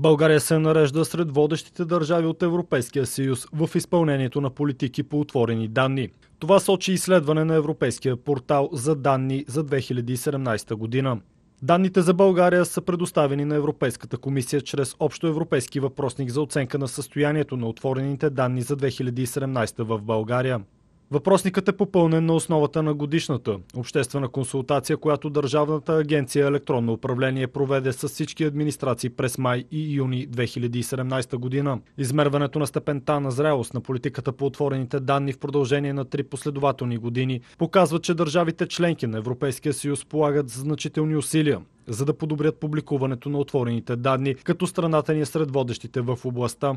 България се нарежда сред водещите държави от Европейския съюз в изпълнението на политики по отворени данни. Това сочи изследване на Европейския портал за данни за 2017 година. Данните за България са предоставени на Европейската комисия чрез общо европейски въпросник за оценка на състоянието на отворените данни за 2017 в България. Въпросникът е попълнен на основата на годишната обществена консултация, която Държавната агенция електронно управление проведе с всички администрации през май и юни 2017 година. Измерването на степента на зрелост на политиката по отворените данни в продължение на три последователни години показва, че държавите членки на Европейския съюз полагат значителни усилия за да подобрят публикуването на отворените данни, като страната ни е сред водещите в областта.